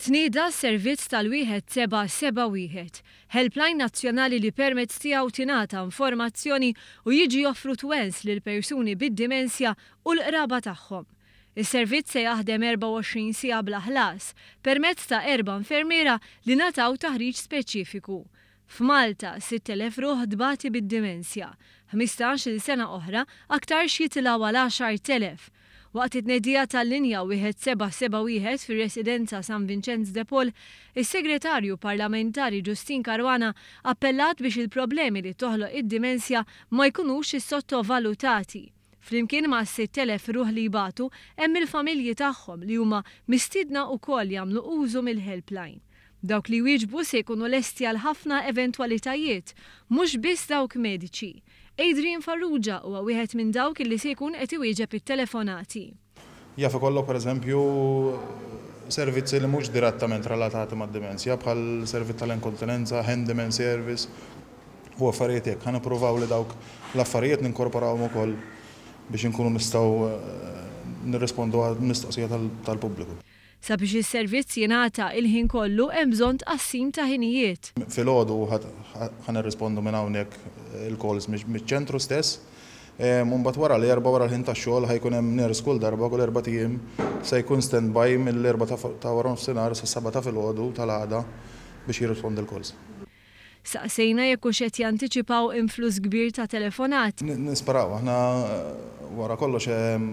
Tnida servizz tal-wieħed seba' seba' wieħed, helpline nazzjonali li permezz tiegħu tingħata informazzjoni u jiġi joffru twens lil persuni bid-dimensja u l-qraba tagħhom. Is-servizz se jaħdem 24 sija bla ħlas permezz ta' erba' infermiera li nataw taħriġ speċifiku. F'Malta 6,000 ruħ dbati bid-dimensja, 15-il sena oħra aktar xi tilgħu għal 10,000 Waqt it-nedija tal-linja wieħed seba' seba' wieħed fir-residenza San Vincenz de Pol, is-segretarju parlamentari Ġustin Karwana appellat biex il-problemi li toħloq id-dimensja ma jkunux is-sottovalutati. Flimkien ma' 6.000 ruħ li jibatu hemm il-familji tagħhom li huma mistidna u koll jagħmlu użu mill-helpline. Dawk li wieġbu se jkunu lesti għal ħafna eventualitajiet, mhux biss dawk mediċi. Adrian Farrugia huwa wieħed minn dawk li se jkun qed iwieġeb it-telefonati. Jaf per pereżempju servizzi li mhux direttament relatati mad-dimensja bħal servizz tal-inkontinenza, handyman service, u affarijiet jekk ħana provaw li dawk l-affarijiet mu ukoll biex inkunu nistgħu eh, nirrispondu għad mistoqsija tal-pubbliku. Sabiex is-servizz jingħata il-ħin kollu hemm bżonn tqassim ta' ħinijiet. Filgħodu ħan irrispondu minn hawnhekk il kolls miċ-ċentru stess. Mbagħad wara li erba' wara l-ħin tax-xogħol ħajkun hemm ners kull darba kull erba' tim se jkun stand-by mill-erba' ta' wara nofsinhar sa' saba' ta' filgħodu tal-għada biex jirrispondi l kolls Saqsejna jekk hux qed jantiċipaw influss kbir ta' telefonat. Nisperaw, aħna eh, wara kollox ehm,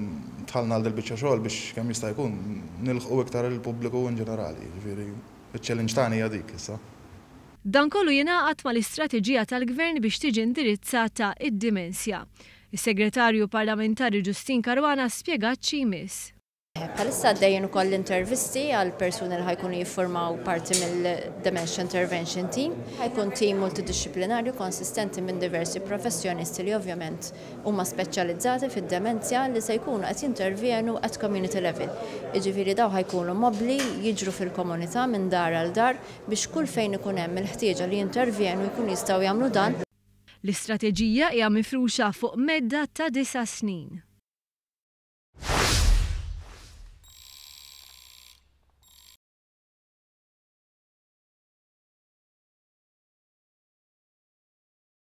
tħallna għal biċċa xogħol biex kemm jista' jkun nilħqu iktar il-pubbliku in ġenerali, ġifieri iċ-challenge tagħni hija dik issa. Dan kollu jingħaqad mal-istrateġija tal-gvern biex tiġi indirizzata id-dimensja. Is-segretarju parlamentari Ġustin Karwana spjegat xi jmiss. Palissa eh, dejjen u koll intervisti għal persuni li ħajkunu jiffurmaw parti mill-Dementia Intervention Team. ħajkun team multidisciplinarju konsistenti minn diversi professjonisti li ovvjament huma speċjalizzati fid-demenzja li se jkunu qed jintervjenu at community level. Iġifieri daw ħajkunu mobli jiġru fil-komunità minn dar għal dar biex kull fejn ikun hemm il-ħtieġa li jintervjenu jkun jistgħu jagħmlu dan. L-istrateġija hija mifruxa fuq medda ta' disa snin.